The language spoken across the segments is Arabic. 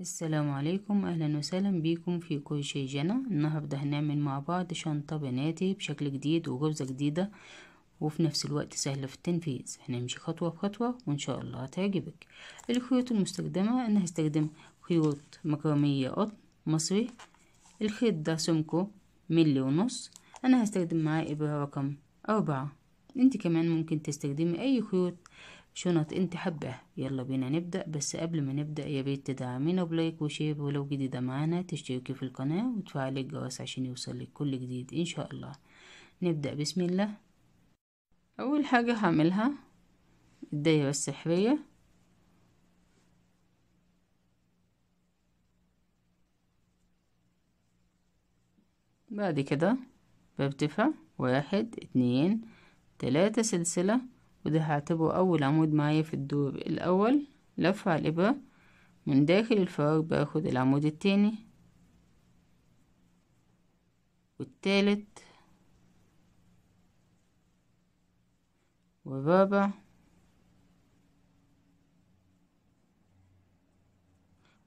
السلام عليكم اهلا وسهلا بيكم في كل شيء النهارده هنعمل مع بعض شنطه بناتي بشكل جديد وجوزه جديده وفي نفس الوقت سهله في التنفيذ هنمشي خطوه بخطوه وان شاء الله هتعجبك الخيوط المستخدمه انا هستخدم خيوط مكرميه قطن مصري الخيط ده سمكه ملي ونص انا هستخدم معاه ابره رقم أربعة انت كمان ممكن تستخدمي اي خيوط شنط انت حبه يلا بينا نبدأ بس قبل ما نبدأ يا بيت تدعمينا بلايك وشير ولو جديدة معانا تشتركي في القناة وتفعلي الجرس عشان يوصلك كل جديد ان شاء الله نبدأ بسم الله اول حاجة هعملها الدايرة السحرية بعد كده برتفع واحد اتنين تلاتة سلسلة وده هعتبره أول عمود معايا في الدور الأول لف على الإبرة من داخل الفراغ باخد العمود التاني والتالت والرابع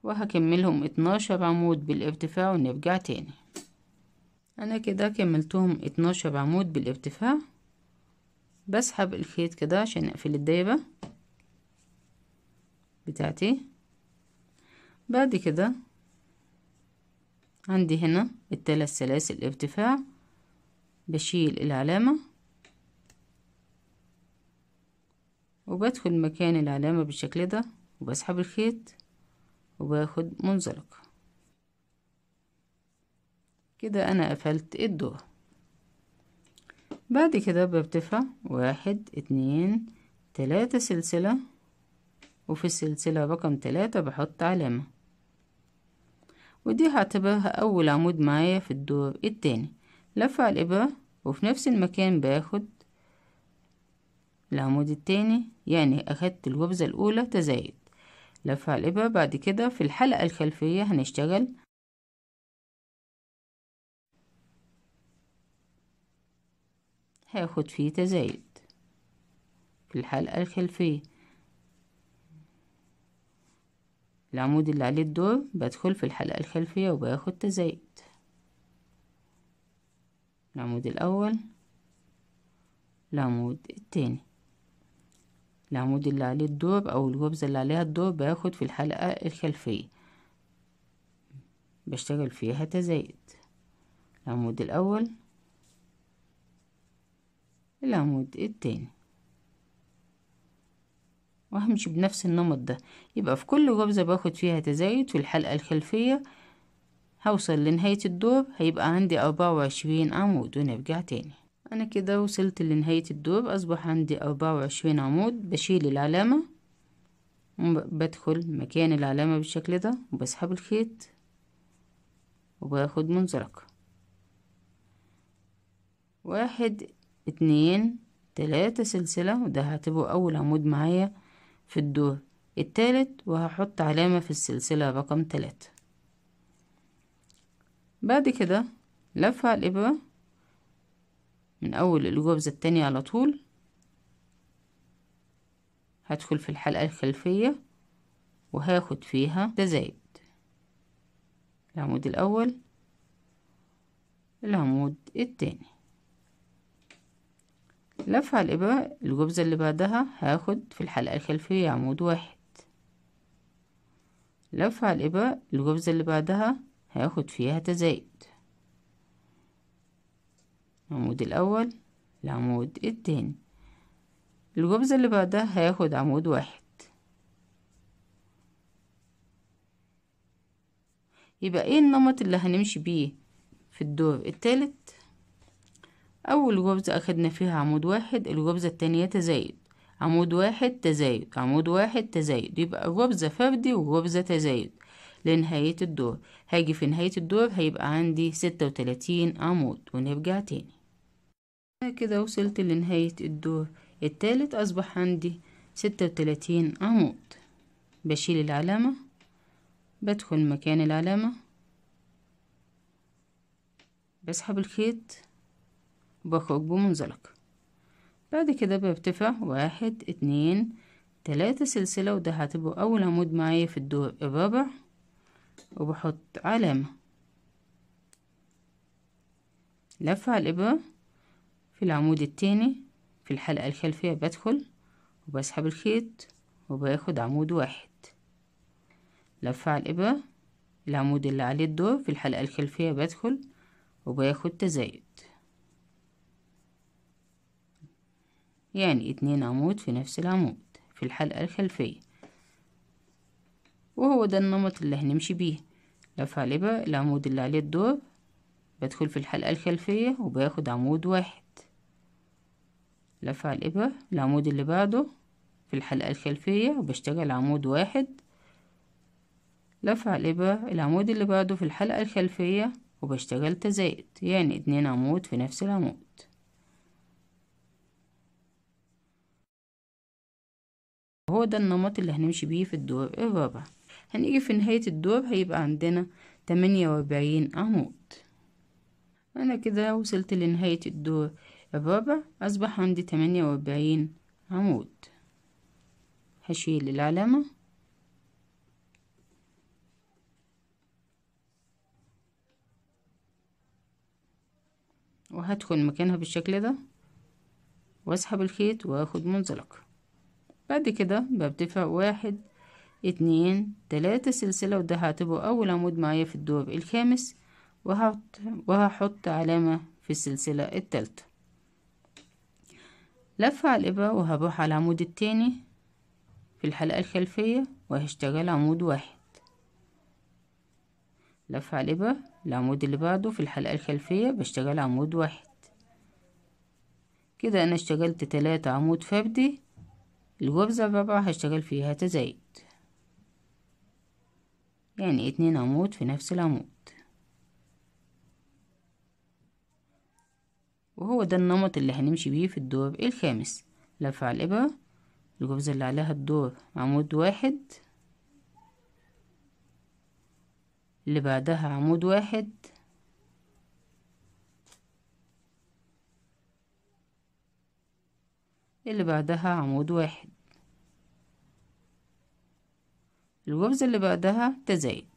وهكملهم اتناشر عمود بالارتفاع ونرجع تاني انا كده كملتهم اتناشر عمود بالارتفاع بسحب الخيط كده عشان اقفل الدايبة بتاعتي بعد كده عندي هنا الثلاث سلاسل ارتفاع بشيل العلامة وبدخل مكان العلامة بالشكل ده وبسحب الخيط وباخد منزلق كده انا قفلت الدور بعد كده برتفع واحد اتنين تلاتة سلسلة وفي السلسلة رقم تلاتة بحط علامة ودي هعتبرها أول عمود معايا في الدور التاني لفع الإبرة وفي نفس المكان باخد العمود التاني يعني أخدت الغبزة الأولى تزايد لفع الإبرة بعد كده في الحلقة الخلفية هنشتغل هاخد فيه تزايد في الحلقة الخلفية العمود اللي عليه الدور بدخل في الحلقة الخلفية وباخد تزايد العمود الأول العمود التاني العمود اللي عليه الدور أو الغبزة اللي عليها الدور باخد في الحلقة الخلفية بشتغل فيها تزايد العمود الأول العمود التاني وهمشي بنفس النمط ده يبقى في كل غرزة باخد فيها تزايد في الحلقة الخلفية هوصل لنهاية الدور هيبقى عندي أربعة وعشرين عمود ونرجع تاني أنا كده وصلت لنهاية الدور أصبح عندي أربعة وعشرين عمود بشيل العلامة بدخل مكان العلامة بالشكل ده وبسحب الخيط وباخد منزلقة واحد اتنين تلاتة سلسلة وده هتبقوا أول عمود معايا في الدور التالت وهحط علامة في السلسلة رقم تلاتة بعد كده لفة على الإبرة من أول الغرزة التانية على طول هدخل في الحلقة الخلفية وهاخد فيها تزايد العمود الأول العمود التاني لف على الإبرة الجبزة اللي بعدها هاخد في الحلقة الخلفية عمود واحد لف على الإبرة الجبزة اللي بعدها هاخد فيها تزايد العمود الأول العمود التاني الجبزة اللي بعدها هاخد عمود واحد يبقى ايه النمط اللي هنمشي بيه في الدور التالت أول جوزة أخدنا فيها عمود واحد الجوزة التانية تزايد عمود واحد تزايد عمود واحد تزايد يبقى جوزة فردي وجوزة تزايد لنهاية الدور هاجي في نهاية الدور هيبقى عندي ستة وتلاتين عمود ونرجع تاني كده وصلت لنهاية الدور التالت أصبح عندي ستة وتلاتين عمود بشيل العلامة بدخل مكان العلامة بسحب الخيط وبخرج بمنزلق بعد كده بارتفع واحد اتنين تلاتة سلسلة وده هتبقى أول عمود معايا في الدور الرابع وبحط علامة لفة على الإبرة في العمود التاني في الحلقة الخلفية بدخل وبسحب الخيط وباخد عمود واحد لفة على الإبرة العمود اللي عليه الدور في الحلقة الخلفية بدخل وباخد تزايد يعني اتنين عمود في نفس العمود في الحلقة الخلفية وهو ده النمط اللي هنمشي بيه لف علبة العمود اللي عليه الدور بدخل في الحلقة الخلفية وباخد عمود واحد لف على الإبرة العمود اللي بعده في الحلقة الخلفية وبشتغل عمود واحد لف على الإبرة العمود اللي بعده في الحلقة الخلفية وبشتغل تزايد يعني اتنين عمود في نفس العمود هو ده النمط اللي هنمشي بيه في الدور الرابع إيه هنيجي في نهاية الدور هيبقى عندنا تمانية وأربعين عمود أنا كده وصلت لنهاية الدور الرابع أصبح عندي تمانية وأربعين عمود هشيل العلامة وهدخل مكانها بالشكل ده واسحب الخيط واخد منزلق بعد كده برتفع واحد اتنين تلاتة سلسلة وده هعتبره أول عمود معايا في الدور الخامس وهحط, وهحط علامة في السلسلة التالتة لفة على الإبرة وهروح على العمود التاني في الحلقة الخلفية وهشتغل عمود واحد لفة على الإبرة العمود اللي بعده في الحلقة الخلفية بشتغل عمود واحد كده أنا اشتغلت تلاتة عمود فردي الوبزة الرابعة هشتغل فيها تزايد يعني اتنين عمود في نفس العمود وهو ده النمط اللي هنمشي بيه في الدور الخامس لفة على الإبرة الجبزة اللي عليها الدور عمود واحد اللي بعدها عمود واحد اللي بعدها عمود واحد الغرزة اللي بعدها تزايد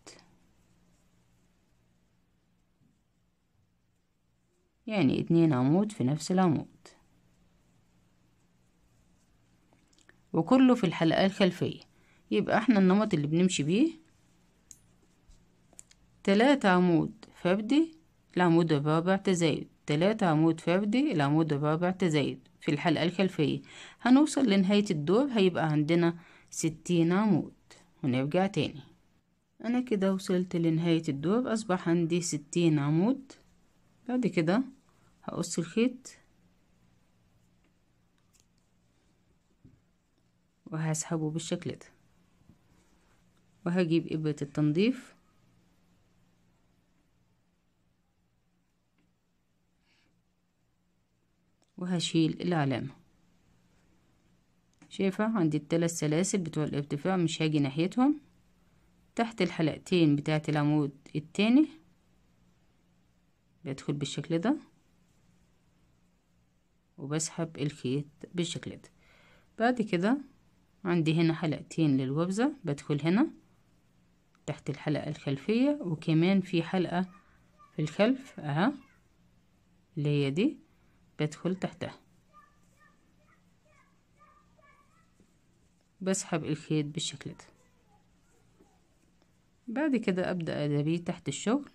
يعني اتنين عمود في نفس العمود وكله في الحلقة الخلفية يبقى احنا النمط اللي بنمشي بيه تلاتة عمود فبدي العمود الرابع تزايد تلاتة عمود فبدي العمود الرابع تزايد في الحلقة الخلفية هنوصل لنهاية الدور هيبقى عندنا ستين عمود ونرجع تاني أنا كده وصلت لنهاية الدور أصبح عندي ستين عمود بعد كده هقص الخيط وهسحبه بالشكل ده وهجيب إبرة التنظيف وهشيل العلامة شايفة عندي التلات سلاسل بتوع الارتفاع مش هاجي ناحيتهم تحت الحلقتين بتاعة العمود التاني بدخل بالشكل ده وبسحب الخيط بالشكل ده بعد كده عندي هنا حلقتين للوبزة بدخل هنا تحت الحلقة الخلفية وكمان في حلقة في الخلف اهي اللي هي دي بدخل تحته بسحب الخيط بالشكل ده بعد كده أبدأ أدبيه تحت الشغل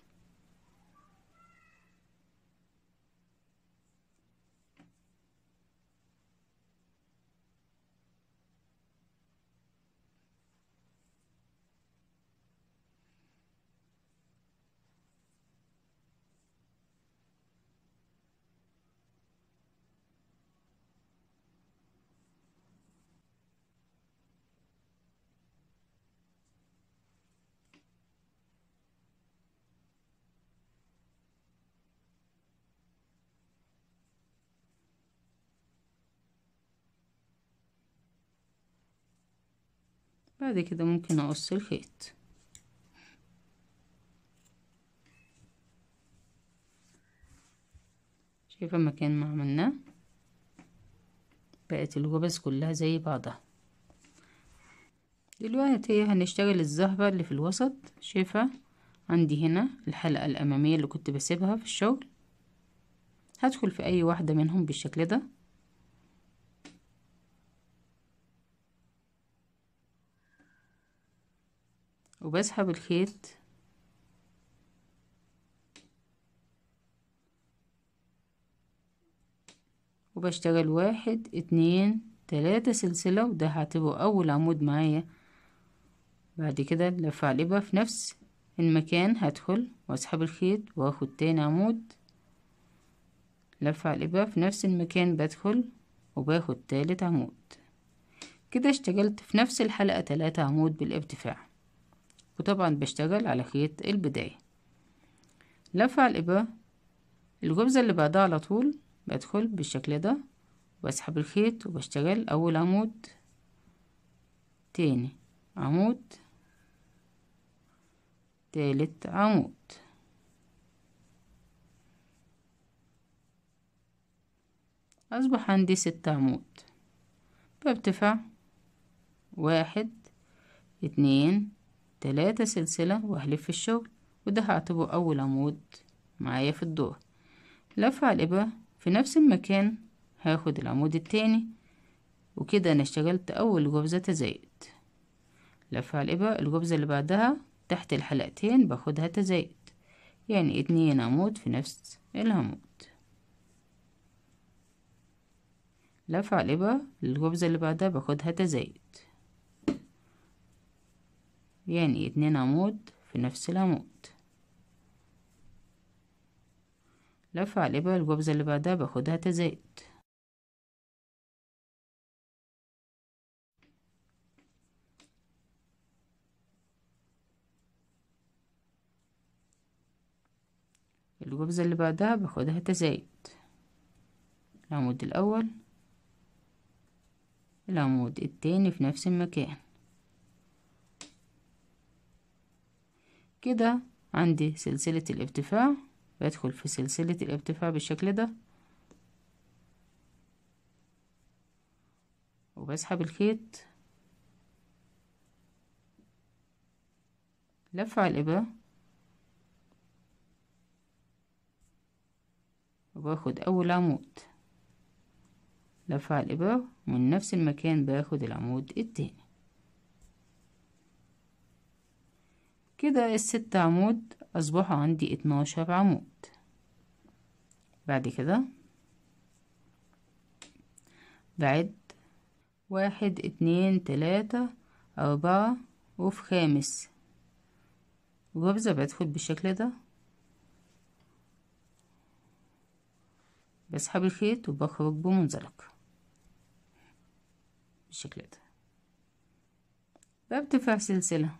بعد كده ممكن اقص الخيط شايفة المكان ما عملناه بقت الغبز كلها زي بعضها دلوقتي هنشتغل الزهرة اللي في الوسط شايفة عندي هنا الحلقة الأمامية اللي كنت بسيبها في الشغل هدخل في أي واحدة منهم بالشكل ده وبسحب الخيط وبشتغل واحد اتنين تلاتة سلسلة وده هعتبره أول عمود معايا بعد كده لفع عليه بقى في نفس المكان هدخل واسحب الخيط واخد تاني عمود لفع عليه بقى في نفس المكان بدخل وباخد تالت عمود كده اشتغلت في نفس الحلقة تلاتة عمود بالارتفاع وطبعا بشتغل على خيط البداية لفة على الإبرة الجبزة اللي بعدها على طول بدخل بالشكل ده وبسحب الخيط وبشتغل أول عمود تاني عمود تالت عمود أصبح عندي ست عمود بارتفاع واحد اتنين تلاتة سلسلة وهلف الشغل وده هعتبره أول عمود معايا في الدور لف على الإبرة في نفس المكان هاخد العمود التاني وكده أنا اشتغلت أول جبزة تزايد لف على الإبرة الجبزة اللي بعدها تحت الحلقتين باخدها تزايد يعني اتنين عمود في نفس العمود لف على الإبرة الجبزة اللي بعدها باخدها تزايد يعني اتنين عمود في نفس العمود لف على الإبرة الجبزة اللي بعدها باخدها تزايد الجبزة اللي بعدها باخدها تزايد العمود الأول العمود التاني في نفس المكان كده عندي سلسلة الارتفاع بدخل في سلسلة الارتفاع بالشكل ده وبسحب الخيط لف على الإبرة وباخد أول عمود لف على الإبرة من نفس المكان باخد العمود التاني كده الست عمود أصبحوا عندي اتناشر عمود بعد كده بعد واحد اتنين تلاتة أربعة وفي خامس غرزه بدخل بالشكل ده بسحب الخيط وبخرج بمنزلق بالشكل ده برتفع سلسله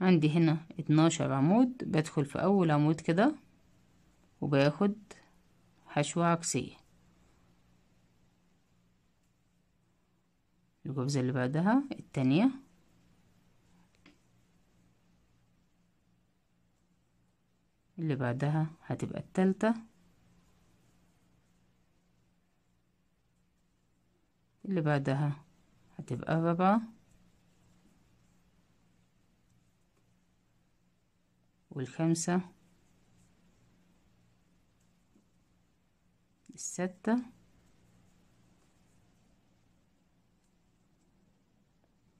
عندي هنا اتناشر عمود بدخل في اول عمود كده وباخد حشوة عكسية الجبزة اللي بعدها التانية اللي بعدها هتبقى التالتة اللي بعدها هتبقى الرابعة والخمسة الستة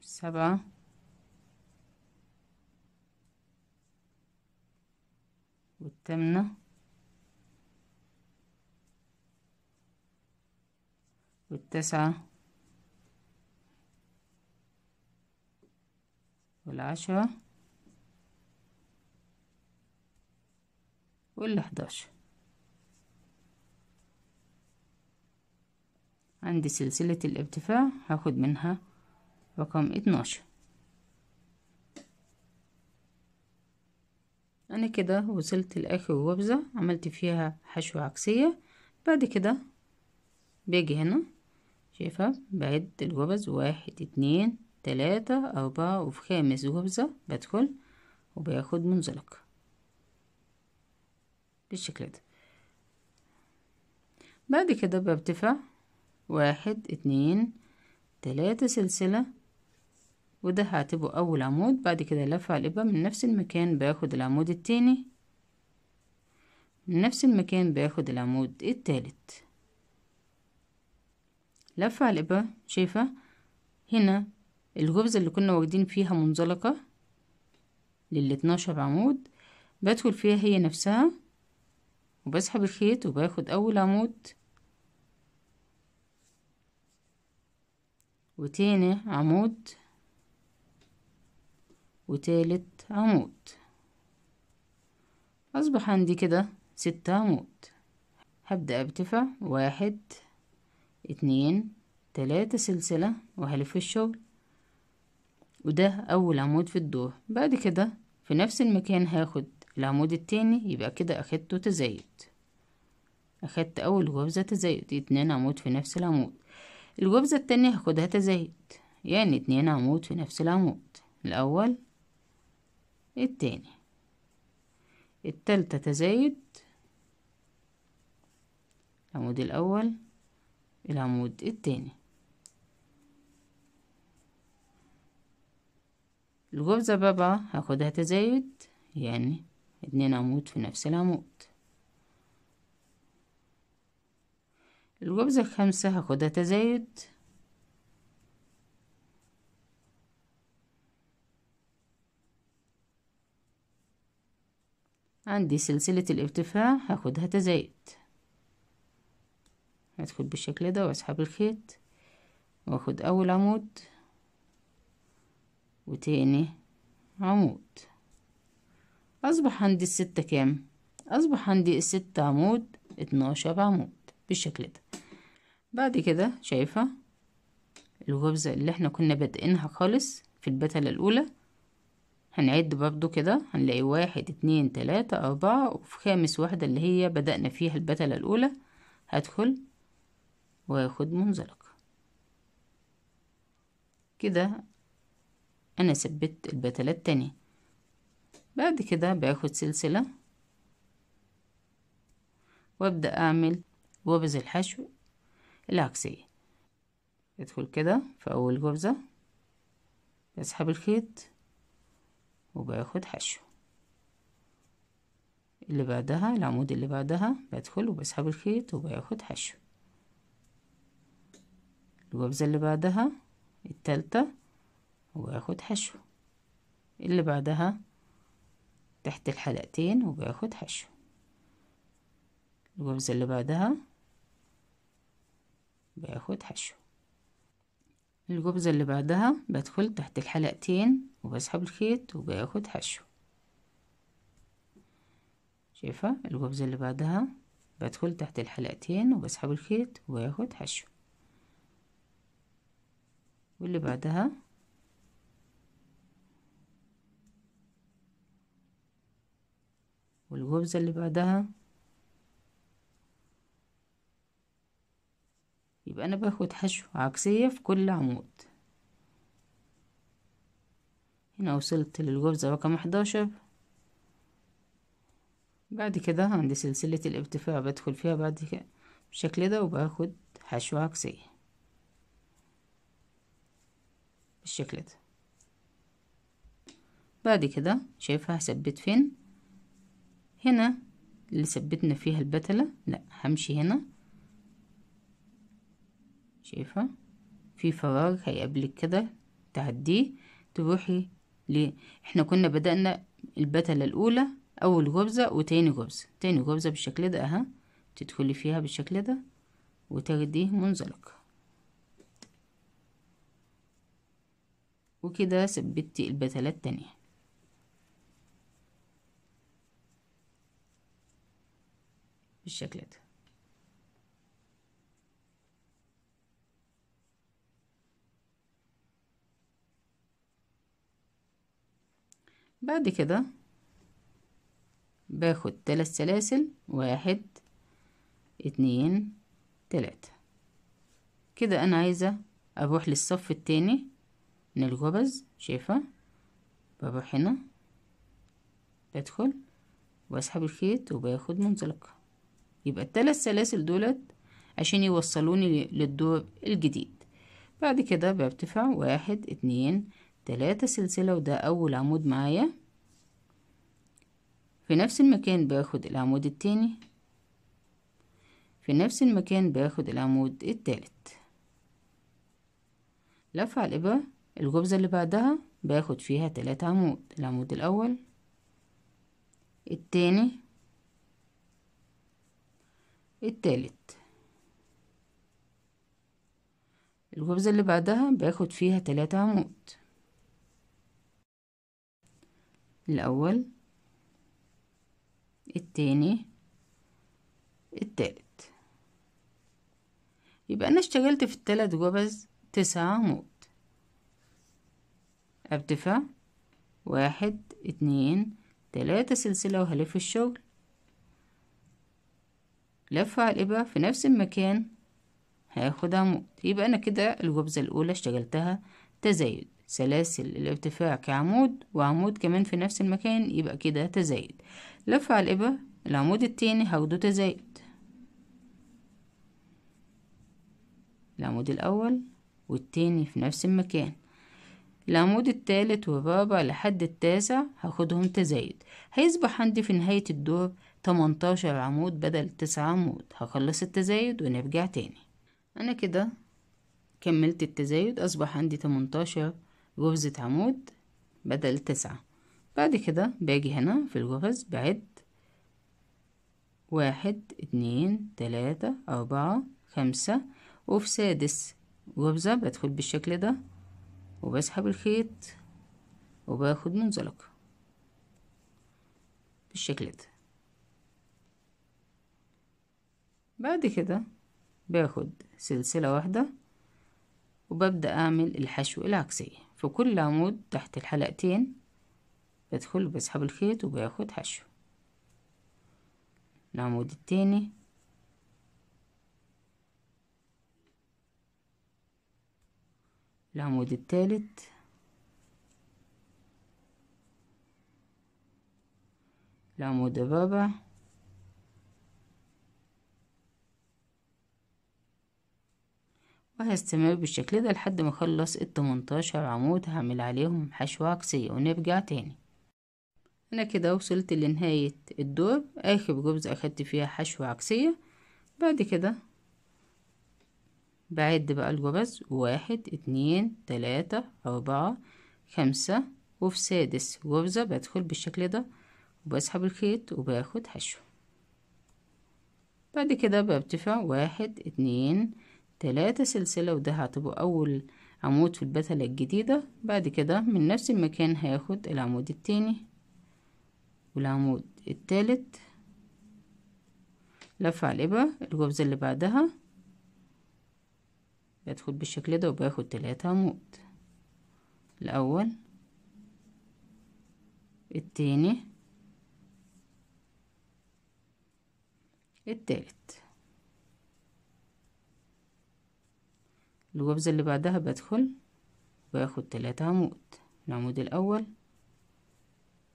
السبعة والثامنة والتسعة والعشرة والحداشر عندي سلسلة الارتفاع هاخد منها رقم اتناشر انا كده وصلت لاخر غرزة عملت فيها حشو عكسية بعد كده باجي هنا شايفة بعد الغرز واحد اتنين تلاتة أربعة وفي خامس غرزة بدخل وباخد منزلق بالشكل ده بعد كده برتفع واحد اتنين تلاتة سلسلة وده هعتبه أول عمود بعد كده لفع الإبرة من نفس المكان باخد العمود التاني من نفس المكان باخد العمود التالت لفع الإبرة شايفة هنا الغرزة اللي كنا واخدين فيها منزلقة للاتناشر عمود بدخل فيها هي نفسها وبسحب الخيط وباخد اول عمود وتاني عمود وتالت عمود اصبح عندي كده ستة عمود هبدأ ارتفع واحد اتنين تلاتة سلسلة وهلف الشغل وده اول عمود في الدور بعد كده في نفس المكان هاخد العمود التاني يبقى كده أخدته تزايد أخدت أول غرزة تزايد اتنين عمود في نفس العمود الغرزة التانية هاخدها تزايد يعني اتنين عمود في نفس العمود الأول التاني التالتة تزايد العمود الأول العمود التاني الغرزة بابا هاخدها تزايد يعني اتنين عمود في نفس العمود الجبزة الخامسة هاخدها تزايد عندي سلسلة الارتفاع هاخدها تزايد هدخل بالشكل ده واسحب الخيط واخد اول عمود وتاني عمود أصبح عندي الستة كام؟ أصبح عندي الستة عمود اتناشر عمود بالشكل ده بعد كده شايفة الغرزة اللي احنا كنا بادئينها خالص في البتلة الأولى هنعد برضو كده هنلاقي واحد اتنين تلاتة أربعة وفي خامس واحدة اللي هي بدأنا فيها البتلة الأولى هدخل واخد منزلق كده أنا ثبت البتلة التانية بعد كده باخد سلسلة وابدأ اعمل جوبز الحشو العكسية ادخل كده في اول جوبزة بسحب الخيط وباخد حشو اللي بعدها العمود اللي بعدها بدخل وبسحب الخيط وباخد حشو الجوبزة اللي بعدها التالتة وباخد حشو اللي بعدها تحت الحلقتين وباخد حشو الخبزة اللي بعدها باخد حشو الخبزة اللي بعدها بدخل تحت الحلقتين وبسحب الخيط وباخد حشو شايفة الخبزة اللي بعدها بدخل تحت الحلقتين وبسحب الخيط وباخد حشو واللي بعدها والخبزة اللي بعدها يبقى أنا باخد حشو عكسية في كل عمود هنا وصلت للخبزة رقم حداشر بعد كده عندي سلسلة الارتفاع بدخل فيها بعد كده بالشكل ده وباخد حشو عكسية بالشكل ده بعد كده شايفها هثبت فين هنا اللي ثبتنا فيها البتلة لا همشي هنا شايفة في فراغ هيقابلك كده تعديه تروحي ليه احنا كنا بدأنا البتلة الأولى أول غرزة وتاني غرزة تاني غرزة بالشكل ده أها تدخلي فيها بالشكل ده وتردي منزلق وكده ثبتي البتلة التانية بالشكل ده بعد كده باخد تلات سلاسل واحد اتنين تلاتة كده انا عايزة اروح للصف التاني من الغرز شايفة بروح هنا بدخل واسحب الخيط وباخد منزلقة يبقى الثلاث سلاسل دولت عشان يوصلوني للدور الجديد بعد كده برتفع واحد اتنين تلاتة سلسلة وده أول عمود معايا في نفس المكان باخد العمود التاني في نفس المكان باخد العمود التالت لف على الإبرة الغبزة اللي بعدها باخد فيها تلاتة عمود العمود الأول التاني التالت الخبزة اللي بعدها باخد فيها تلاتة عمود الأول التاني التالت يبقى أنا اشتغلت في التلات جبز تسعة عمود ارتفع واحد اتنين تلاتة سلسلة وهلف الشغل لفة الإبرة في نفس المكان هاخد عمود يبقى أنا كده الغبزة الأولى اشتغلتها تزايد سلاسل الارتفاع كعمود وعمود كمان في نفس المكان يبقى كده تزايد لف على الإبرة العمود التاني هاخده تزايد العمود الأول والتاني في نفس المكان العمود التالت والرابع لحد التاسع هاخدهم تزايد هيصبح عندي في نهاية الدور تمنتاشر عمود بدل تسع عمود هخلص التزايد ونرجع تاني أنا كده كملت التزايد أصبح عندي تمنتاشر غرزة عمود بدل تسعة بعد كده باجي هنا في الغرز بعد واحد اتنين تلاتة أربعة خمسة وفي سادس غرزة بدخل بالشكل ده وبسحب الخيط وباخد منزلقة بالشكل ده بعد كده باخد سلسلة واحدة وببدأ أعمل الحشو العكسية في كل عمود تحت الحلقتين بدخل بسحب الخيط وباخد حشو العمود التاني العمود التالت العمود الرابع وهستمر بالشكل ده لحد ما اخلص التمنتاشر عمود هعمل عليهم حشوة عكسية ونرجع تاني انا كده وصلت لنهاية الدور اخر جبز اخدت فيها حشوة عكسية بعد كده بعد بقى الجبز واحد اتنين تلاتة اربعة خمسة وفي سادس جبزة بدخل بالشكل ده وبسحب الخيط وباخد حشو بعد كده برتفع واحد اتنين تلاتة سلسلة وده هعتبره أول عمود في البتلة الجديدة بعد كده من نفس المكان هياخد العمود التاني والعمود التالت لف على الإبرة الجبزة اللي بعدها بدخل بالشكل ده وباخد تلاتة عمود الأول التاني التالت الوبزة اللي بعدها بدخل باخد تلاتة عمود العمود الأول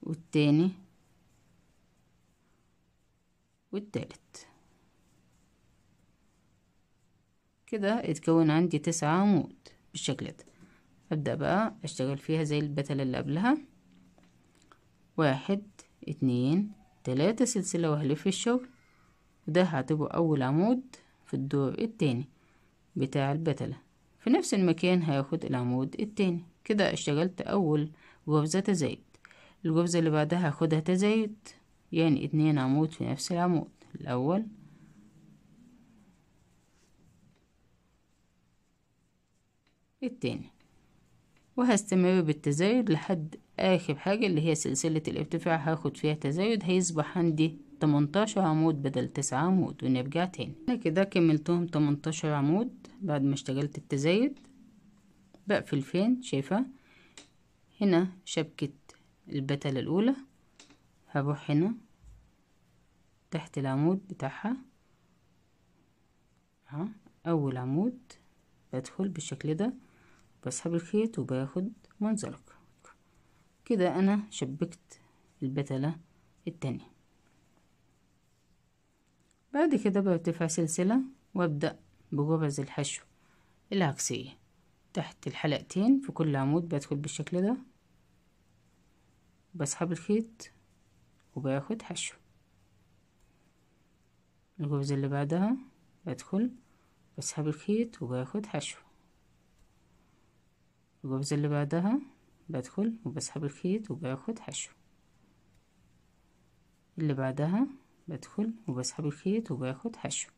والتاني والتالت كده اتكون عندي تسعة عمود بالشكل ده أبدأ بقى أشتغل فيها زي البتلة اللي قبلها واحد اتنين تلاتة سلسلة وهلف الشغل وده هعتبره أول عمود في الدور التاني بتاع البتلة في نفس المكان هاخد العمود التاني كده اشتغلت أول جوفزة تزايد الجوفزة اللي بعدها هاخدها تزايد يعني اتنين عمود في نفس العمود الأول التاني وهستمر بالتزايد لحد آخر حاجة اللي هي سلسلة الارتفاع هاخد فيها تزايد هيصبح عندي 18 عمود بدل 9 عمود ونرجع تاني انا كده كملتهم 18 عمود بعد ما اشتغلت التزايد بقفل فين شايفه هنا شبكه البتله الاولى هروح هنا تحت العمود بتاعها ها اول عمود بدخل بالشكل ده بسحب الخيط وباخد منزلق كده انا شبكت البتله التانيه بعد كده برتفع سلسلة وابدأ بجرز الحشو العكسية تحت الحلقتين في كل عمود بدخل بالشكل ده بسحب الخيط وباخد حشو الجرز اللي بعدها بدخل بسحب الخيط وباخد حشو الجرز اللي بعدها بدخل وبسحب الخيط وباخد حشو اللي بعدها بدخل وبسحب الخيط وباخد حشو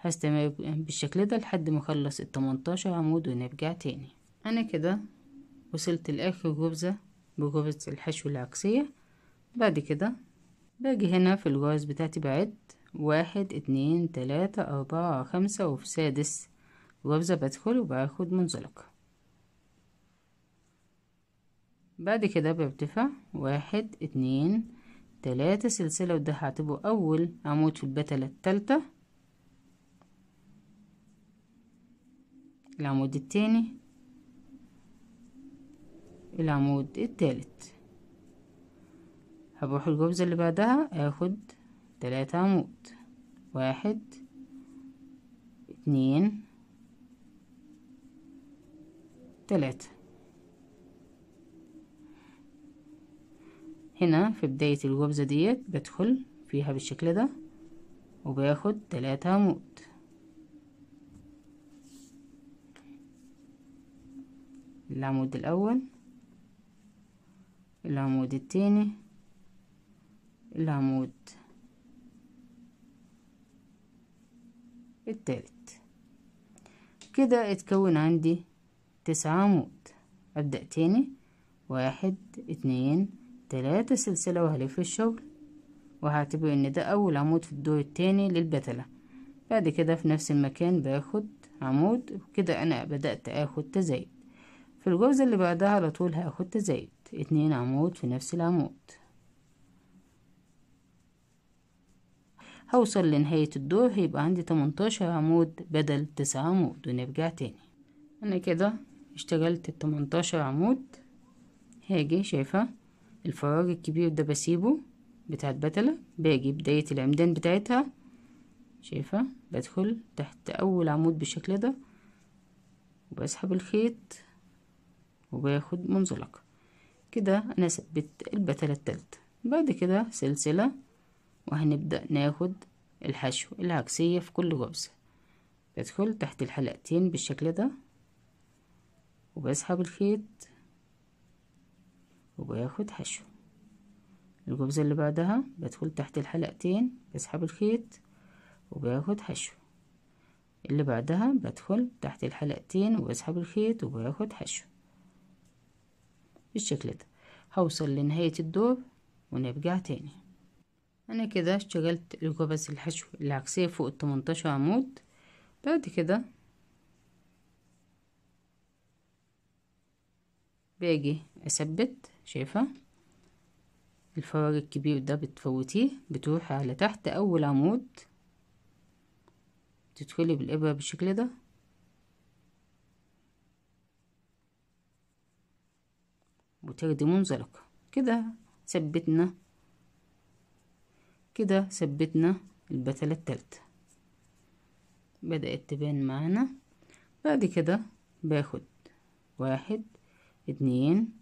هستمر بالشكل ده لحد ما اخلص التمنتاشر عمود ونرجع تاني انا كده وصلت لاخر غرزة بغرزة الحشو العكسية بعد كده باجي هنا في الغرز بتاعتي بعد واحد اتنين تلاتة اربعة خمسة وفي سادس غرزة بدخل وباخد منزلقة بعد كده برتفع واحد اتنين تلاتة سلسلة وده هعتبره أول عمود في البتلة التالتة العمود التاني العمود التالت هروح الجبزة اللي بعدها اخد تلاتة عمود واحد اتنين تلاتة هنا في بداية الجبزة ديت بدخل فيها بالشكل ده وباخد تلاتة عمود العمود الأول العمود التاني العمود التالت كده اتكون عندي تسعة عمود أبدأ تاني واحد اتنين تلاتة سلسلة وهلف الشغل وهعتبر ان ده اول عمود في الدور التاني للبتلة بعد كده في نفس المكان باخد عمود وكده انا بدأت اخد تزايد في الجوزة اللي بعدها على طول هاخد تزايد اتنين عمود في نفس العمود هوصل لنهاية الدور هيبقى عندي تمنتاشر عمود بدل تسعة عمود ونرجع تاني انا كده اشتغلت التمنتاشر عمود هاجي شايفة الفراغ الكبير ده بسيبه بتاع البتلة باجي بداية العمدان بتاعتها شايفة بدخل تحت أول عمود بالشكل ده وبسحب الخيط وباخد منزلقة كده أنا ثبت البتلة التالتة بعد كده سلسلة وهنبدأ ناخد الحشو العكسية في كل غرزة بدخل تحت الحلقتين بالشكل ده وبسحب الخيط وباخد حشو الجبزة اللي بعدها بدخل تحت الحلقتين بسحب الخيط وباخد حشو اللي بعدها بدخل تحت الحلقتين وبسحب الخيط وباخد حشو بالشكل ده هوصل لنهاية الدور ونرجع تاني انا كده اشتغلت الجبس الحشو العكسية فوق التمنتاشر عمود بعد كده باجي اثبت شايفة الفراغ الكبير ده بتفوتيه بتروحي على تحت اول عمود تدخلي بالابرة بالشكل ده وتردي منزلقة كده ثبتنا كده ثبتنا البتلة التالتة بدأت تبان معانا بعد كده باخد واحد اتنين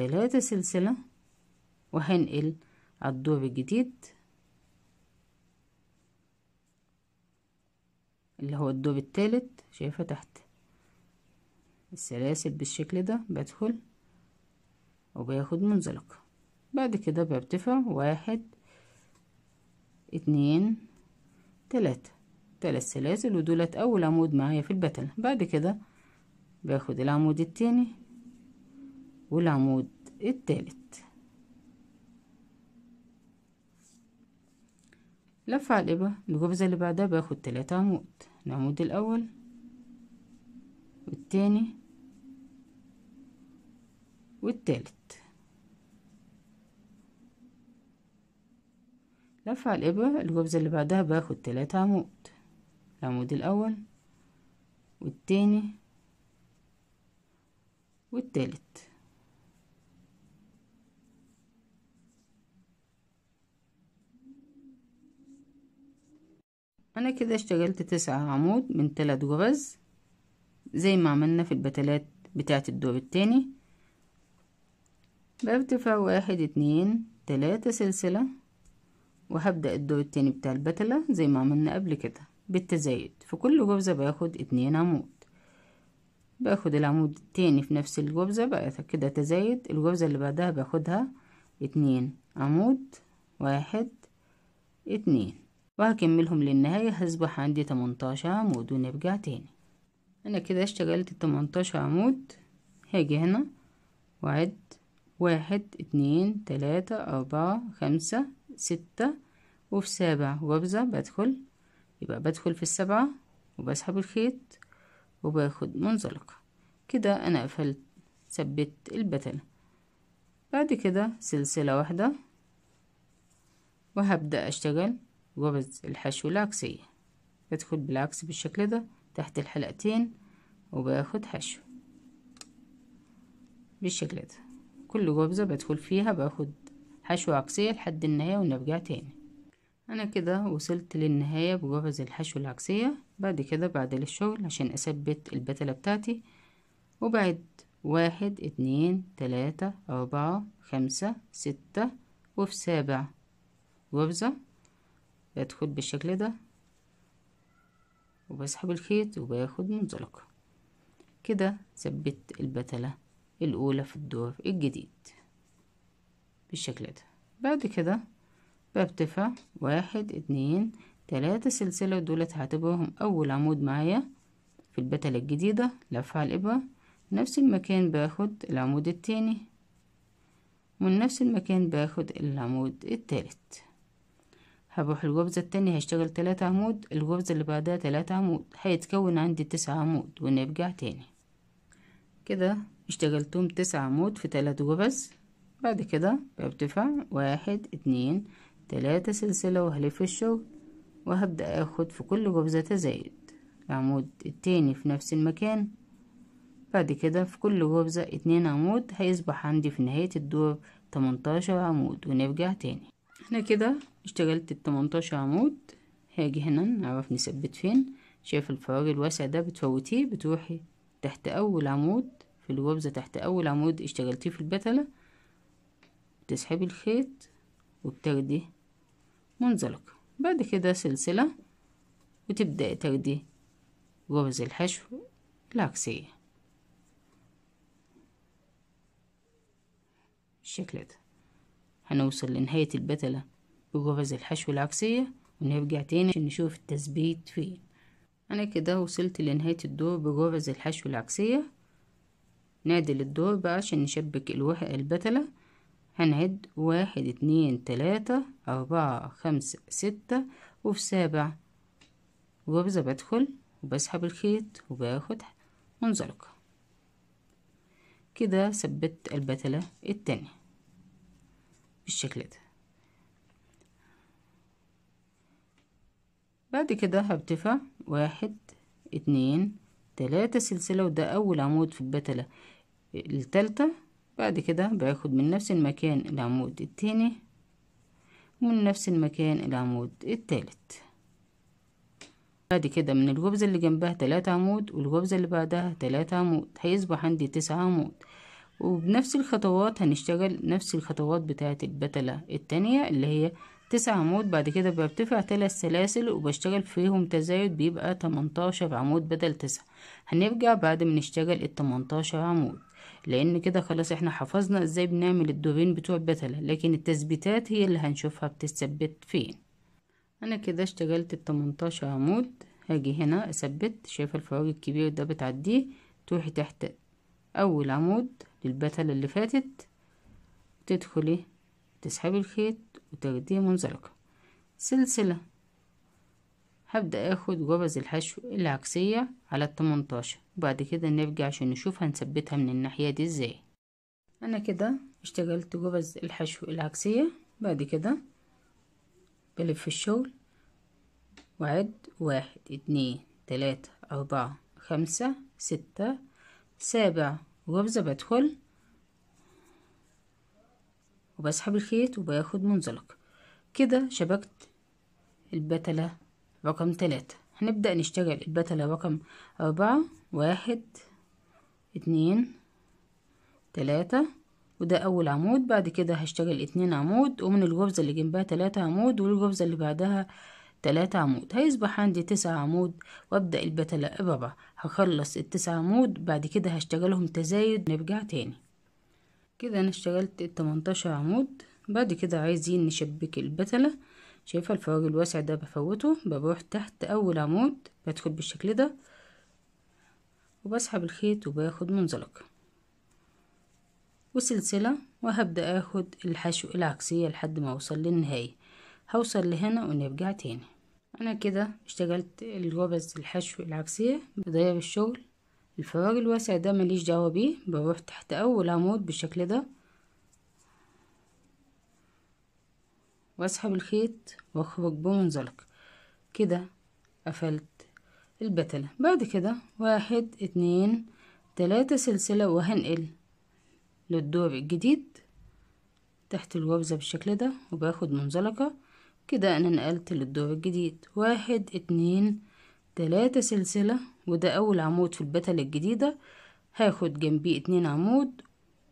تلاتة سلسلة وهنقل الدور الجديد اللي هو الدور التالت شايفة تحت السلاسل بالشكل ده بدخل وباخد منزلق بعد كده برتفع واحد اتنين تلاتة تلات سلاسل ودولت اول عمود معايا في البتل بعد كده باخد العمود التاني والعمود الثالث لف على الإبرة الجبزة اللي بعدها باخد تلاتة عمود العمود الأول والتاني والتالت لف على الإبرة الجبزة اللي بعدها باخد تلاتة عمود العمود الأول والتاني والتالت انا كده اشتغلت تسعة عمود من تلات غرز زي ما عملنا في البتلات بتاعت الدور التاني بارتفاع واحد اتنين تلاتة سلسلة وهبدأ الدور التاني بتاع البتلة زي ما عملنا قبل كده بالتزايد في كل غرزة باخد اتنين عمود باخد العمود التاني في نفس الغرزة بقى كده تزايد الغرزة اللي بعدها باخدها اتنين عمود واحد اتنين وهكملهم للنهاية هصبح عندي 18 عمود ونرجع تاني أنا كده اشتغلت التمنتاشر عمود هاجي هنا وعد واحد اتنين تلاتة أربعة خمسة ستة وفي سابع غرزة بدخل يبقى بدخل في السبعة وبسحب الخيط وباخد منزلقة كده أنا قفلت ثبت البتلة بعد كده سلسلة واحدة وهبدأ أشتغل جوبز الحشو العكسية بدخل بالعكس بالشكل ده تحت الحلقتين وباخد حشو بالشكل ده كل جوبزة بدخل فيها باخد حشو عكسية لحد النهاية ونرجع تاني انا كده وصلت للنهاية بجوبز الحشو العكسية بعد كده بعد الشغل عشان اثبت البتلة بتاعتي وبعد واحد اتنين تلاتة اربعة خمسة ستة وفي سابع جوبزة بدخل بالشكل ده وبسحب الخيط وباخد منزلقة كده ثبت البتلة الأولى في الدور الجديد بالشكل ده بعد كده برتفع واحد اتنين تلاتة سلسلة دولت هعتبرهم أول عمود معايا في البتلة الجديدة لفع الإبرة نفس المكان باخد العمود التاني من نفس المكان باخد العمود التالت هروح الغرزة التانية هشتغل تلاتة عمود الغرزة اللي بعدها تلاتة عمود هيتكون عندي تسعة عمود ونرجع تاني كده اشتغلتهم تسعة عمود في تلات غرز بعد كده برتفع واحد اتنين تلاتة سلسلة وهلف الشغل وهبدأ اخد في كل غرزة تزايد العمود التاني في نفس المكان بعد كده في كل غرزة اتنين عمود هيصبح عندي في نهاية الدور تمنتاشر عمود ونرجع تاني احنا كده اشتغلت التمنتاشر عمود هاجي هنا نعرف نثبت فين شايف الفراغ الواسع ده بتفوتيه بتروحي تحت اول عمود في الوبزة تحت اول عمود اشتغلتيه في البتلة بتسحبي الخيط وبتردي منزلق بعد كده سلسلة وتبدأي تردي غرز الحشو العكسية بالشكل ده هنوصل لنهاية البتلة بقفز الحشو العكسية ونرجع تاني عشان نشوف التثبيت فين أنا كده وصلت لنهاية الدور بقفز الحشو العكسية نعدل الدور بقى عشان نشبك الوحة البتلة هنعد واحد اتنين تلاتة أربعة خمسة ستة وفي سابع غرزة بدخل وبسحب الخيط وباخد منزلقة كده ثبت البتلة التانية بالشكل ده بعد كده هرتفع واحد اتنين تلاتة سلسلة وده أول عمود في البتلة التالتة بعد كده باخد من نفس المكان العمود التاني ومن نفس المكان العمود التالت بعد كده من الغبزة اللي جنبها تلاتة عمود والغبزة اللي بعدها تلاتة عمود هيصبح عندي تسعة عمود وبنفس الخطوات هنشتغل نفس الخطوات بتاعة البتلة التانية اللي هي تسع عمود بعد كده برتفع تلات سلاسل وبشتغل فيهم تزايد بيبقى تمنتاشر عمود بدل تسعة هنرجع بعد ما نشتغل التمنتاشر عمود لان كده خلاص احنا حفظنا ازاي بنعمل الدورين بتوع البتلة لكن التثبيتات هي اللي هنشوفها بتثبت فين انا كده اشتغلت التمنتاشر عمود هاجي هنا اثبت شايفه الفراغ الكبير ده بتعديه تروحي تحت اول عمود للبتلة اللي فاتت تدخلي تسحبي الخيط وتغذية منزلقة سلسلة هبدأ اخد جبز الحشو العكسية على التمنتاشر وبعد كده نرجع عشان نشوف هنثبتها من الناحية دي ازاي انا كده اشتغلت جبز الحشو العكسية بعد كده بلف الشغل وعد واحد اتنين تلاتة اربعة خمسة ستة سابع غرزة بدخل وبسحب الخيط وباخد منزلق كده شبكت البتلة رقم تلاتة هنبدأ نشتغل البتلة رقم أربعة واحد اتنين تلاتة وده أول عمود بعد كده هشتغل اتنين عمود ومن الغرزة اللي جنبها تلاتة عمود والغرزة اللي بعدها تلاتة عمود هيصبح عندي تسعة عمود وأبدأ البتلة الرابعة هخلص التسعة عمود بعد كده هشتغلهم تزايد نرجع تاني كده انا اشتغلت التمنتاشر عمود بعد كده عايزين نشبك البتلة شايفة الفراغ الواسع ده بفوته بروح تحت اول عمود بدخل بالشكل ده وبسحب الخيط وباخد منزلق وسلسلة وهبدأ اخد الحشو العكسية لحد ما اوصل للنهاية هوصل لهنا ونرجع تاني انا كده اشتغلت الغبز الحشو العكسية بداية الشغل الفراغ الواسع ده ماليش دعوة بيه بروح تحت اول عمود بالشكل ده واسحب الخيط واخرج بمنزلق كده قفلت البتلة بعد كده واحد اتنين تلاتة سلسلة وهنقل للدور الجديد تحت الغرزه بالشكل ده وباخد منزلقة كده انا نقلت للدور الجديد واحد اتنين تلاتة سلسلة وده اول عمود في البتلة الجديدة هاخد جنبيه اتنين عمود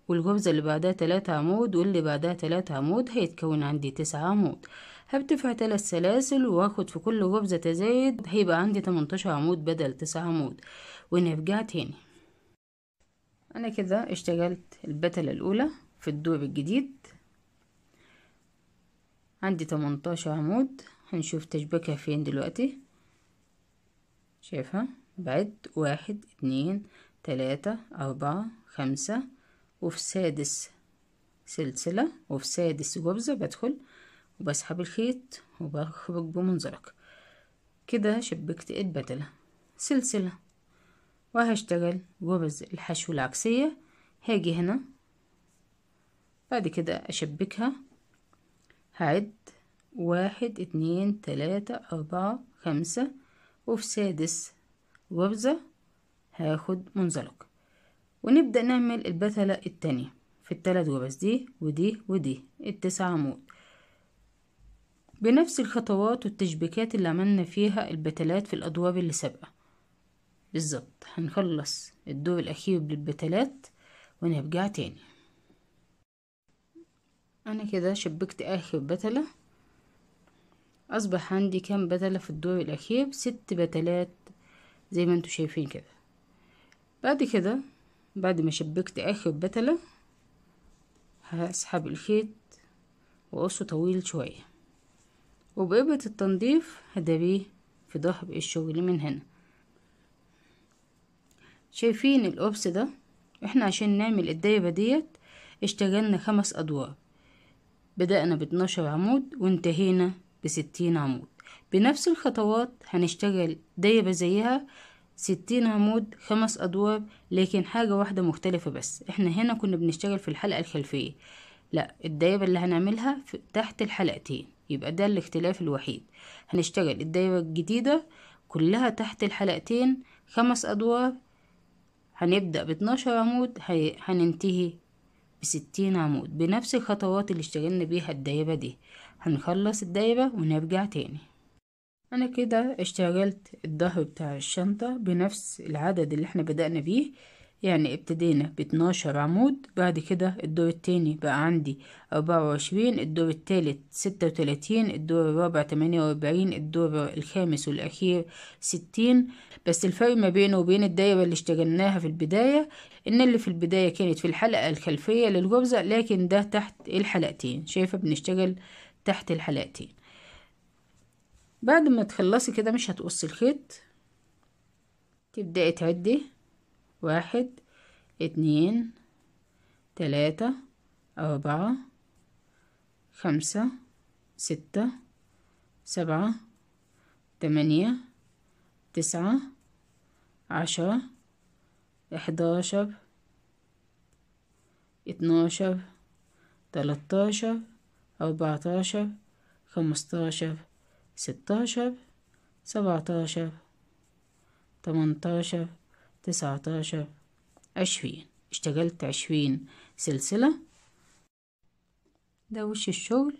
والجبزة اللي بعدها تلاتة عمود واللي بعدها تلاتة عمود هيتكون عندي تسعة عمود هرتفع تلات سلاسل واخد في كل خبزة تزايد هيبقى عندي تمنتاشر عمود بدل تسعة عمود ونرجع تاني انا كده اشتغلت البتلة الاولى في الدور الجديد عندي تمنتاشر عمود هنشوف تشبكها فين دلوقتي شايفها بعد واحد اتنين تلاتة أربعة خمسة وفي سادس سلسلة وفي سادس جبزة بدخل وبسحب الخيط وبخرج بمنزلق كده شبكت البدلة سلسلة وهشتغل جبز الحشو العكسية هاجي هنا بعد كده أشبكها هعد واحد اتنين تلاتة أربعة خمسة وفي سادس وبذة هاخد منزلق ونبدأ نعمل البتلة التانية في التلات وبس دي ودي ودي التسع عمود بنفس الخطوات والتشبيكات اللي عملنا فيها البتلات في الأدواب اللي سابقة بالظبط هنخلص الدور الأخير بالبتلات ونرجع تاني أنا كده شبكت آخر بتلة أصبح عندي كام بتلة في الدور الأخير ست بتلات زي ما انتوا شايفين كده بعد كده بعد ما شبكت اخر بتلة هسحب الخيط وقصه طويل شوية وبإبرة التنظيف هدبيه في ضهر الشغل من هنا شايفين القبس ده احنا عشان نعمل الدايبه ديت اشتغلنا خمس ادوار بدأنا باتناشر عمود وانتهينا بستين عمود بنفس الخطوات هنشتغل دايبة زيها ستين عمود خمس أدوار لكن حاجة واحدة مختلفة بس احنا هنا كنا بنشتغل في الحلقة الخلفية لا الدايرة اللي هنعملها تحت الحلقتين يبقى ده الاختلاف الوحيد هنشتغل الدايرة الجديدة كلها تحت الحلقتين خمس أدوار هنبدأ باتناشر عمود هننتهي بستين عمود بنفس الخطوات اللي اشتغلنا بيها الدايرة دي هنخلص الدايرة ونرجع تاني انا كده اشتغلت الظهر بتاع الشنطة بنفس العدد اللي احنا بدأنا بيه يعني ابتدينا باتناشر عمود بعد كده الدور التاني بقى عندي اربعة وعشرين الدور التالت ستة وتلاتين الدور الرابع تمانية واربعين الدور الخامس والأخير ستين بس الفرق ما بينه وبين الدايرة اللي اشتغلناها في البداية إن اللي في البداية كانت في الحلقة الخلفية للغرزة لكن ده تحت الحلقتين شايفة بنشتغل تحت الحلقتين بعد ما تخلصي كده مش هتقصي الخيط تبدأي تعدي واحد اتنين تلاتة أربعة خمسة ستة سبعة تمانية تسعة عشرة احداشر اتناشر تلاتاشر أربعتاشر خمستاشر ستاشر سبعتاشر تمنتاشر تسعتاشر عشرين اشتغلت عشرين سلسلة ده وش الشغل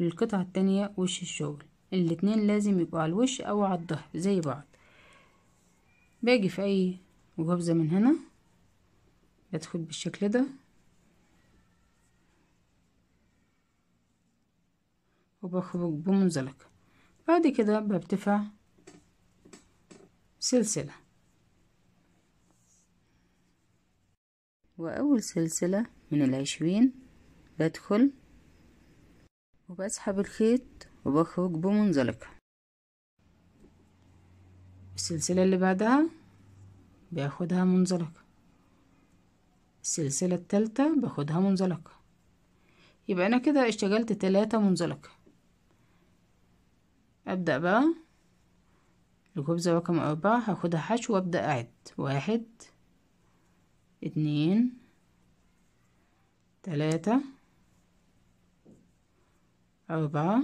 والقطعة التانية وش الشغل الاتنين لازم يبقوا على الوش أو على الظهر زي بعض باجي في أي غبزة من هنا بدخل بالشكل ده وبخرج بمنزلق بعد كده برتفع سلسلة وأول سلسلة من العشرين بدخل وبسحب الخيط وبخرج بمنزلقة السلسلة اللي بعدها باخدها منزلقة السلسلة التالتة باخدها منزلقة يبقى أنا كده اشتغلت تلاتة منزلقة أبدأ بقى الخبزة رقم أربعة هاخدها حشو وأبدأ أعد واحد اتنين تلاتة أربعة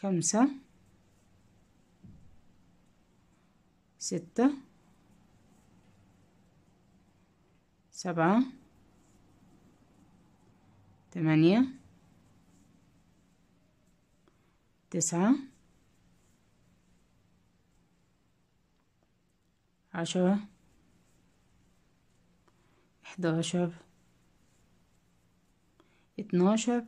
خمسة ستة سبعة تمانية تسعة عشرة احداشر اتناشر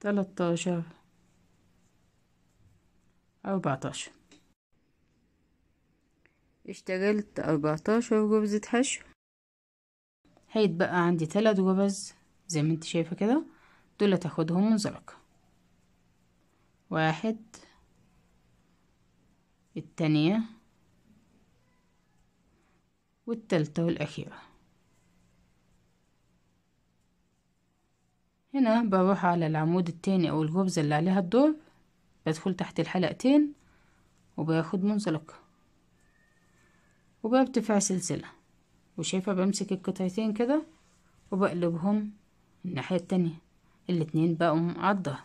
تلاتاشر أربعتاشر اشتغلت أربعتاشر غرزة حشو هيتبقى عندي تلات جبز زي ما انت شايفة كده دول هتاخدهم منزلقة واحد التانية والتالتة والأخيرة هنا بروح على العمود التاني أو الجبزة اللي عليها الدور بدخل تحت الحلقتين وباخد منزلقة وبرتفع سلسلة وشايفة بمسك القطعتين كده وبقلبهم الناحية التانية الاتنين بقوا عضة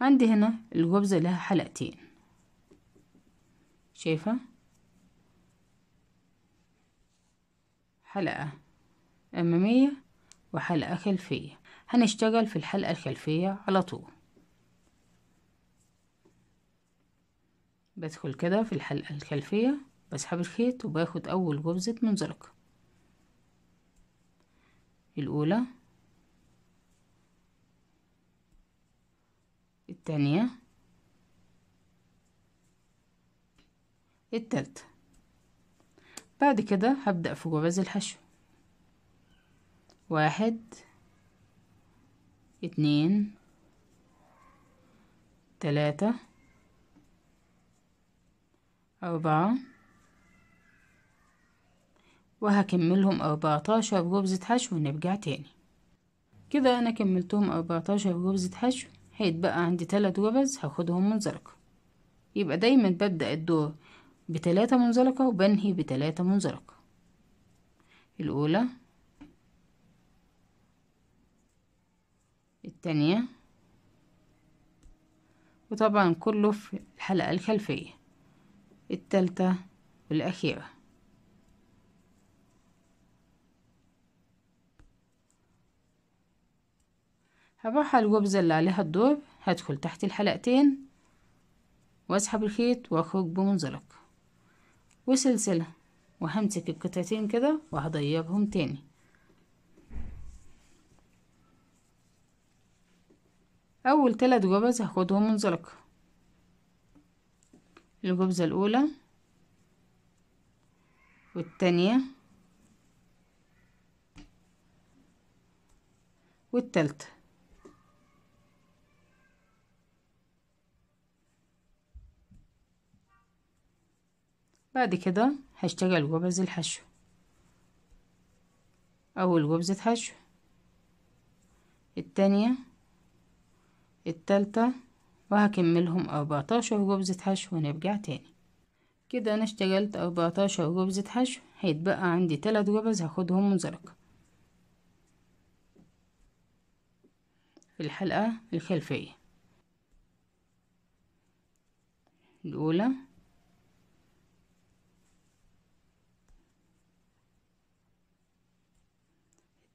عندي هنا الخبزة لها حلقتين شايفة حلقة أمامية وحلقة خلفية هنشتغل في الحلقة الخلفية على طول بدخل كده في الحلقة الخلفية بسحب الخيط وباخد أول قفزة منزلقة الأولى التانية التالتة بعد كده هبدأ في جواز الحشو واحد اتنين تلاتة أربعة وهكملهم أربعتاشر ربزة حشو ونرجع تاني كده أنا كملتهم أربعتاشر ربزة حشو هيتبقى عندي تلات ربز هاخدهم منزلقة يبقى دايما ببدأ الدور بتلاتة منزلقة وبنهي بتلاتة منزلقة الأولى التانية وطبعا كله في الحلقة الخلفية التالتة والأخيرة هروح على الوبزة اللي عليها الدور هدخل تحت الحلقتين واسحب الخيط واخرج بمنزلق وسلسلة وهمسك القطعتين كده وهضيقهم تاني اول تلات جبز هاخدهم منزلقة الجبزة الاولى والتانية والتالتة بعد كده هشتغل جبز الحشو اول جبزة حشو التانية التالتة وهكملهم اربعتاشر جبزة حشو ونرجع تاني كده انا اشتغلت اربعتاشر جبزة حشو هيتبقى عندي تلات جبز هاخدهم منزلقة في الحلقة الخلفية الأولى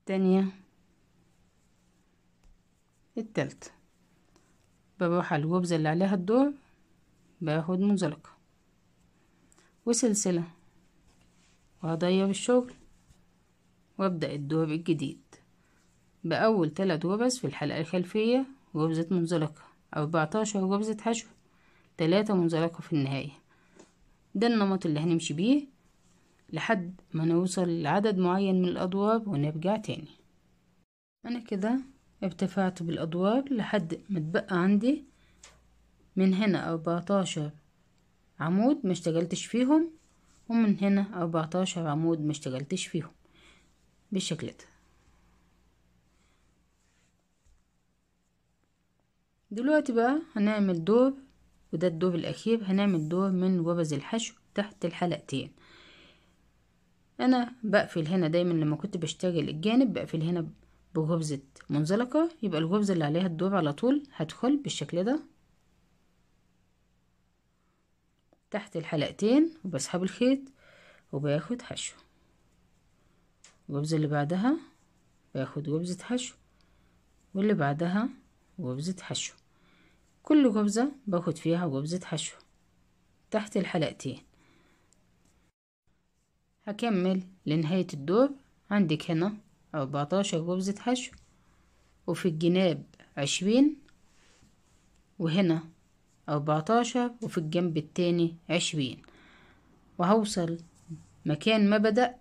التانية التالتة بروح على الخبزة اللي عليها الدور باخد منزلقة وسلسلة وهضيق الشغل وابدأ الدور الجديد بأول تلات غرز في الحلقة الخلفية غرزة منزلقة أربعتاشر غرزة حشو تلاتة منزلقة في النهاية ده النمط اللي هنمشي بيه لحد ما نوصل لعدد معين من الأضواب ونرجع تاني أنا كده ارتفعت بالأضواب لحد ما اتبقى عندي من هنا أربعتاشر عمود ما اشتغلتش فيهم ومن هنا أربعتاشر عمود ما اشتغلتش فيهم بالشكل ده دلوقتي بقى هنعمل دور وده الدور الأخير هنعمل دور من غرز الحشو تحت الحلقتين انا بقفل هنا دايما لما كنت بشتغل الجانب بقفل هنا بغبزة منزلقة يبقى الغبزة اللي عليها الدور على طول هدخل بالشكل ده تحت الحلقتين وبسحب الخيط وباخد حشو الغبزة اللي بعدها باخد غبزة حشو واللي بعدها غبزة حشو كل غبزة باخد فيها غبزة حشو تحت الحلقتين هكمل لنهاية الدور عندك هنا أربعتاشر غرزة حشو وفي الجناب عشرين وهنا أربعتاشر وفي الجنب التاني عشرين وهوصل مكان ما بدأت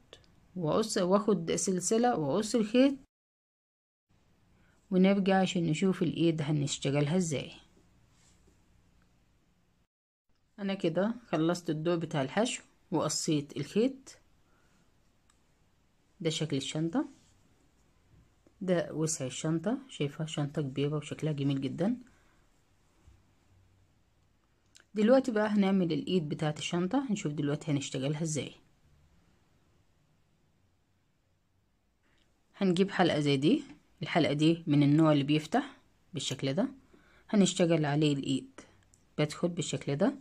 وأقص واخد سلسلة وأقص الخيط ونرجع عشان نشوف الإيد هنشتغلها ازاي أنا كده خلصت الدور بتاع الحشو وقصيت الخيط ده شكل الشنطة ده وسع الشنطة شايفها شنطة كبيرة وشكلها جميل جدا دلوقتي بقى هنعمل الايد بتاعة الشنطة هنشوف دلوقتي هنشتغلها ازاي هنجيب حلقة زي دي الحلقة دي من النوع اللي بيفتح بالشكل ده هنشتغل عليه الايد بدخل بالشكل ده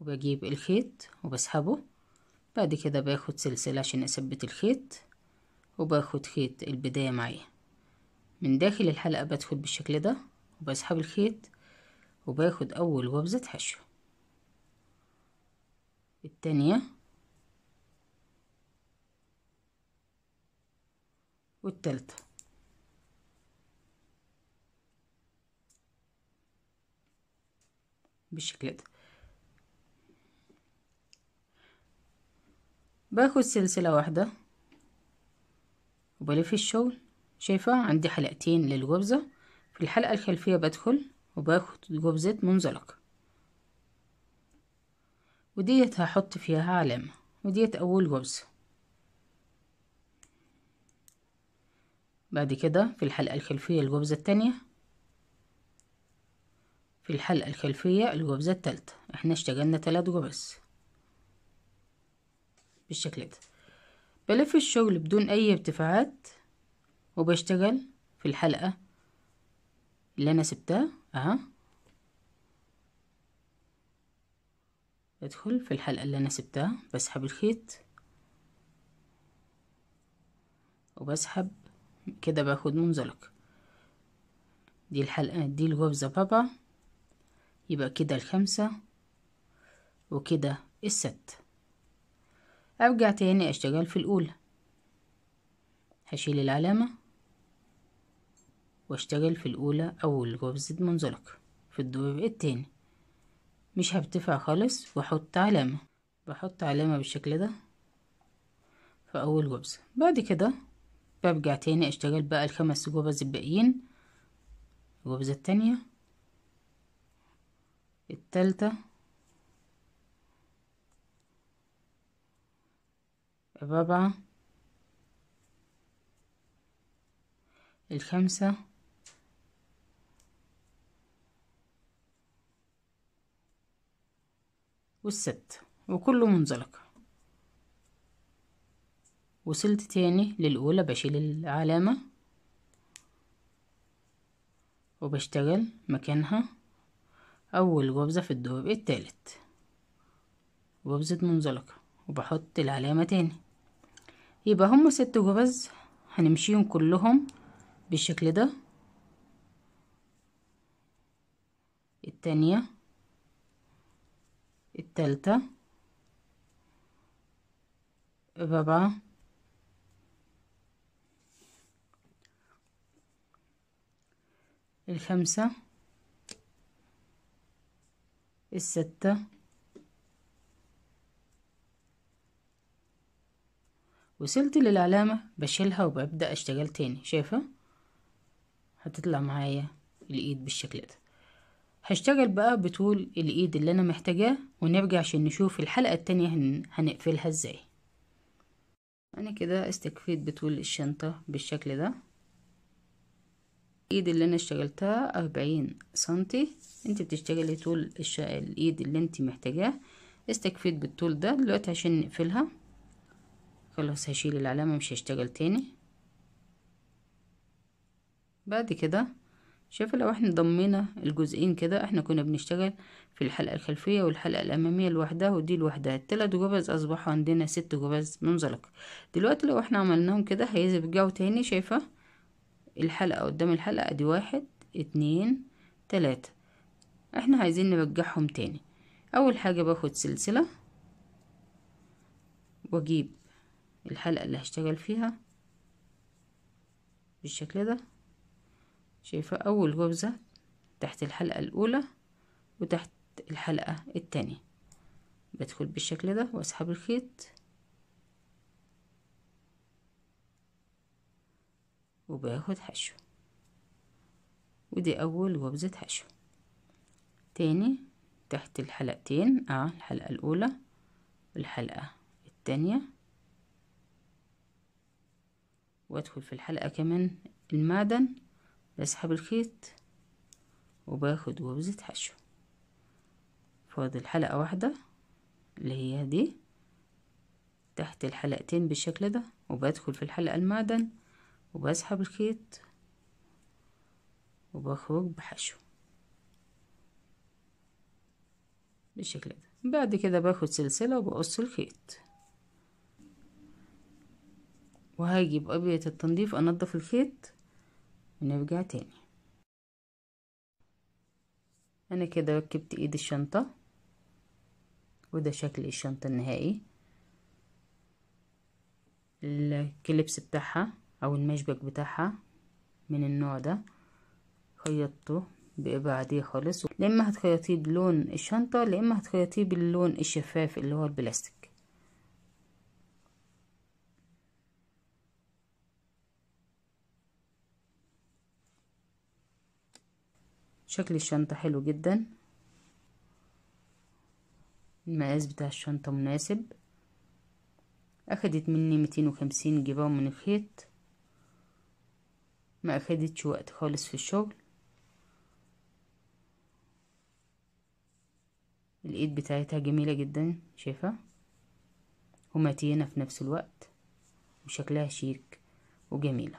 وبجيب الخيط وبسحبه بعد كده باخد سلسلة عشان اثبت الخيط وباخد خيط البداية معايا من داخل الحلقة بدخل بالشكل ده وبسحب الخيط وباخد اول وبزة حشو التانية والتالتة بالشكل ده باخد سلسلة واحدة وبلف الشغل شايفة عندي حلقتين للغبزة في الحلقة الخلفية بدخل وباخد غبزة منزلق وديت هحط فيها علامة وديت أول غبزة بعد كده في الحلقة الخلفية الغبزة التانية في الحلقة الخلفية الغبزة التالتة احنا اشتغلنا تلات غبز بالشكل ده بلف الشغل بدون أي ارتفاعات وبشتغل في الحلقة اللي أنا سبتها أهو بدخل في الحلقة اللي أنا سبتها بسحب الخيط وبسحب كده باخد منزلق دي الحلقة دي الغرزة بابا يبقى كده الخمسة وكده الست أرجع تاني أشتغل في الأولى هشيل العلامة وأشتغل في الأولى أول غرزة منزلق في الدور التاني مش هرتفع خالص وأحط علامة بحط علامة بالشكل ده في أول غرزة بعد كده برجع تاني أشتغل بقى الخمس غرز الباقيين الغرزة التانية التالتة الرابعة الخامسة والست وكله منزلق وصلت تاني للأولى بشيل العلامة وبشتغل مكانها أول غبزة في الدور التالت غرزة منزلقة وبحط العلامة تاني يبقى هم ست جوز هنمشيهم كلهم بالشكل ده التانية التالتة الرابعة الخمسة الستة وصلت للعلامة بشيلها وببدأ أشتغل تاني شايفة هتطلع معايا الإيد بالشكل ده هشتغل بقى بطول الإيد اللي أنا محتاجاه ونرجع عشان نشوف الحلقة التانية هن... هنقفلها إزاي أنا كده استكفيت بطول الشنطة بالشكل ده الإيد اللي أنا اشتغلتها أربعين سنتي أنت بتشتغلي طول الش... الإيد اللي أنت محتاجاه استكفيت بالطول ده دلوقتي عشان نقفلها خلاص هشيل العلامة مش هشتغل تاني بعد كده شايفة لو احنا ضمينا الجزئين كده احنا كنا بنشتغل في الحلقة الخلفية والحلقة الأمامية لوحدها ودي لوحدها التلات جبز أصبحوا عندنا ست جبز منزلقة دلوقتي لو احنا عملناهم كده هيرجعوا تاني شايفة الحلقة قدام الحلقة دي واحد اتنين تلاتة احنا عايزين نرجعهم تاني أول حاجة باخد سلسلة واجيب الحلقة اللي هشتغل فيها بالشكل ده شايفة أول غرزه تحت الحلقة الأولى وتحت الحلقة التانية بدخل بالشكل ده وأسحب الخيط وباخد حشو ودي أول غرزه حشو تاني تحت الحلقتين اه الحلقة الأولى والحلقة التانية وادخل في الحلقة كمان المعدن بسحب الخيط وباخد وبزة حشو فاضل حلقة واحدة اللي هي دي تحت الحلقتين بالشكل ده وبدخل في الحلقة المعدن وبسحب الخيط وبخرج بحشو بالشكل ده بعد كده باخد سلسلة وبقص الخيط وهاجي بأبية التنظيف أنضف الخيط ونرجع تاني أنا كده ركبت إيد الشنطة وده شكل الشنطة النهائي الكلبس بتاعها أو المشبك بتاعها من النوع ده خيطته بإبرة عادية خالص لا إما هتخيطيه بلون الشنطة لا إما هتخيطيه باللون الشفاف اللي هو البلاستيك شكل الشنطة حلو جدا المقاس بتاع الشنطة مناسب اخدت مني ميتين وخمسين جرام من الخيط ما اخدتش وقت خالص في الشغل الايد بتاعتها جميلة جدا شايفة ومتينة في نفس الوقت وشكلها شيك وجميله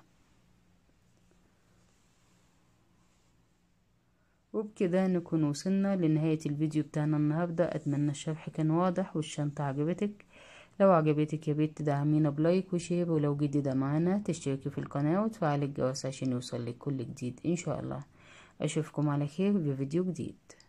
وبكده نكون وصلنا لنهاية الفيديو بتاعنا النهاردة أتمنى الشرح كان واضح والشنطة عجبتك لو عجبتك يا بيت تدعمينا بلايك وشير ولو جديدة معانا تشتركي في القناة وتفعلي الجرس عشان يوصلك كل جديد إن شاء الله أشوفكم على خير في فيديو جديد